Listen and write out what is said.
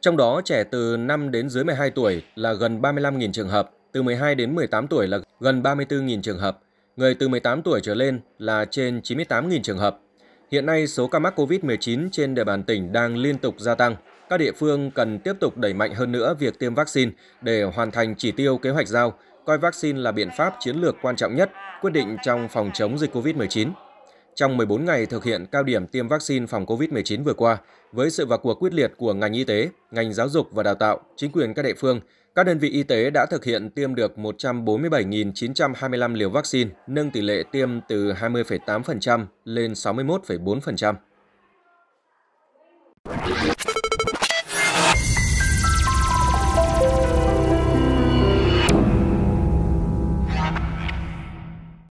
Trong đó trẻ từ 5 đến dưới 12 tuổi là gần 35.000 trường hợp, từ 12 đến 18 tuổi là gần 34.000 trường hợp, người từ 18 tuổi trở lên là trên 98.000 trường hợp. Hiện nay, số ca mắc COVID-19 trên địa bàn tỉnh đang liên tục gia tăng. Các địa phương cần tiếp tục đẩy mạnh hơn nữa việc tiêm vaccine để hoàn thành chỉ tiêu kế hoạch giao, coi vaccine là biện pháp chiến lược quan trọng nhất, quyết định trong phòng chống dịch COVID-19. Trong 14 ngày thực hiện cao điểm tiêm vaccine phòng COVID-19 vừa qua, với sự vào cuộc quyết liệt của ngành y tế, ngành giáo dục và đào tạo, chính quyền các địa phương, các đơn vị y tế đã thực hiện tiêm được 147.925 liều vaccine, nâng tỷ lệ tiêm từ 20,8% lên 61,4%.